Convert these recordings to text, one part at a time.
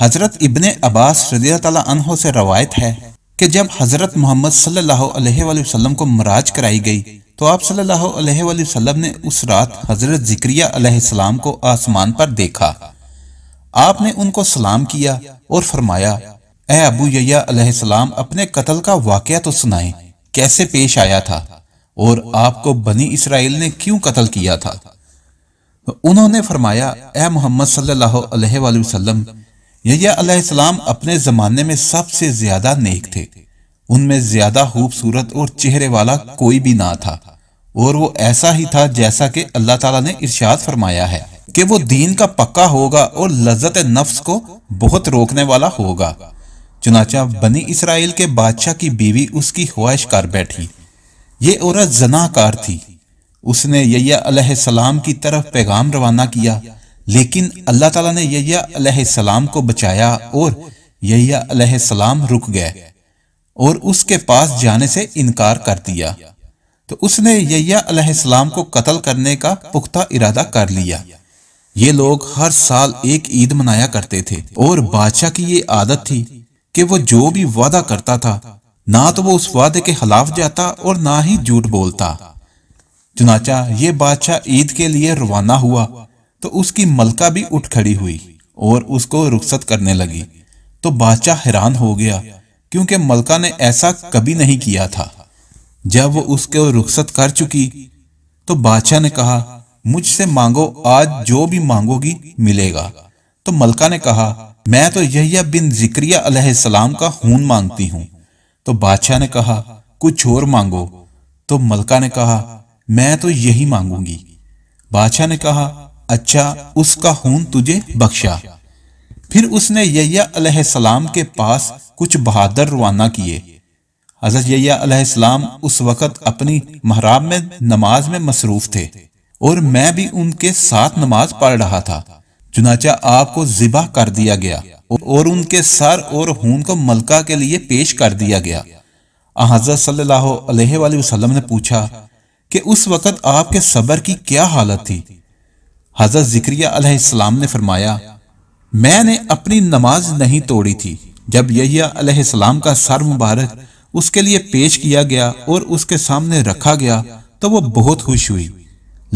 हज़रत इबन अब्बास रजी से रवायत है कि जब हज़रत मोहम्मद सल्लाम को मराज कराई गई तो आप सल्लाम ने उस रात हज़रत जिक्रिया को आसमान पर देखा आपने उनको सलाम किया और फरमाया ए अबू यया अपने कत्ल का वाक़ तो सुनाए कैसे पेश आया था और आपको बनी इसराइल ने क्यों कत्ल किया था तो उन्होंने फरमाया ए मोहम्मद सल्लल्लाहु यस्लाम अपने ज़माने में सबसे ज़्यादा नेक थे उनमें ज़्यादा खूबसूरत और चेहरे वाला कोई भी ना था और वो ऐसा ही था जैसा कि अल्लाह ताला ने इरशाद फरमाया है कि वो दीन का पक्का होगा और लज्जत नफ्स को बहुत रोकने वाला होगा चुनाचा बनी इसराइल के बादशाह की बीवी उसकी ख्वाहिश कर बैठी ये औरत जनाकार थी उसने यैया सलाम की तरफ पैगाम रवाना किया लेकिन अल्लाह ताला ने सलाम को बचाया और सलाम रुक गए और उसके पास जाने से इनकार कर दिया तो उसने सलाम को कत्ल करने का पुख्ता इरादा कर लिया ये लोग हर साल एक ईद मनाया करते थे और बादशाह की ये आदत थी कि वो जो भी वादा करता था ना तो वो उस वादे के खिलाफ जाता और ना ही झूठ बोलता चुनाचा ये बादशाह ईद के लिए रवाना हुआ तो उसकी मलका भी उठ खड़ी हुई और उसको रुखसत करने लगी तो बादशाह हैरान हो गया क्योंकि मलका ने ऐसा कभी नहीं किया था जब वो उसको रुखसत कर चुकी तो बादशाह ने कहा मुझसे मांगो आज जो भी मांगोगी मिलेगा तो मलका ने कहा मैं तो यहिया बिन जिक्रिया अलैहिस्सलाम का खून मांगती हूँ तो बादशाह ने कहा कुछ और मांगो तो मलका ने कहा मैं तो यही मांगूंगी बादशाह ने कहा अच्छा उसका खून तुझे बख्शा फिर उसने सलाम के पास कुछ बहादुर रवाना किए हजरत सलाम उस वक़्त अपनी महराब में नमाज में मसरूफ़ थे और मैं भी उनके साथ नमाज पढ़ रहा था चुनाचा आपको ज़िबा कर दिया गया और उनके सर और खून को मलका के लिए पेश कर दिया गया हजरत सल्लल्लाहु अलैहि वसल्लम ने पूछा कि उस वक़्त आपके सबर की क्या हालत थी हज़रत जिक्रियालाम ने फरमाया मैंने अपनी नमाज नहीं तोड़ी थी जब यहियाम का सर मुबारक उसके लिए पेश किया गया और उसके सामने रखा गया तो वो बहुत खुश हुई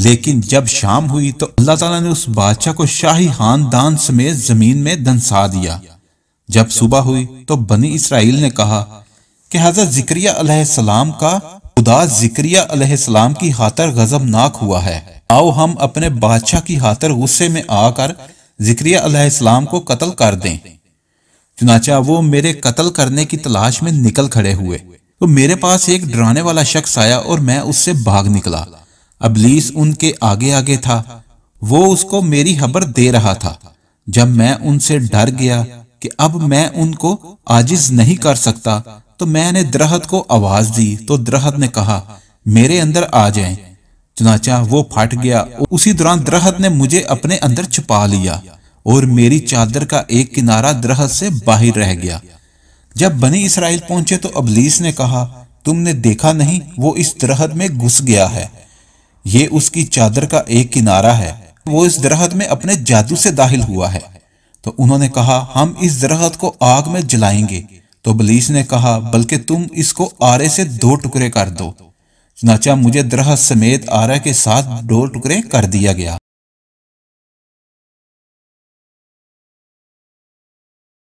लेकिन जब शाम हुई तो अल्लाह ताला ने उस बादशाह को शाही खानदान समेत ज़मीन में दंसा दिया जब सुबह हुई तो बनी इसराइल ने कहा कि हज़रत ज़िक्रिया का खुदा ज़िक्रिया की खातर गजबनाक हुआ है आओ हम अपने बादशाह की हाथर गुस्से में आकर अलैहिस्सलाम को कत्ल कर दें चुनाचा वो मेरे कत्ल करने की तलाश में निकल खड़े हुए तो मेरे पास एक डराने वाला शख्स आया और मैं उससे भाग निकला अबलीस उनके आगे आगे था वो उसको मेरी खबर दे रहा था जब मैं उनसे डर गया कि अब मैं उनको आजिज नहीं कर सकता तो मैंने दरहत को आवाज दी तो दरहत ने कहा मेरे अंदर आ जाएं चुनाचा वो फट गया उसी दौरान दरहत ने मुझे अपने अंदर छुपा लिया और मेरी चादर का एक किनारा दरहत से बाहर रह गया जब बनी इसराइल पहुंचे तो अबलीस ने कहा तुमने देखा नहीं वो इस दरहत में घुस गया है ये उसकी चादर का एक किनारा है वो इस दरहत में अपने जादू से दाखिल हुआ है तो उन्होंने कहा हम इस दरहत को आग में जलाएंगे तो बलीस ने कहा बल्कि तुम इसको आरे से दो टुकड़े कर दो चुनाचा मुझे द्रह समेत आरा के साथ डोर टुकड़े कर दिया गया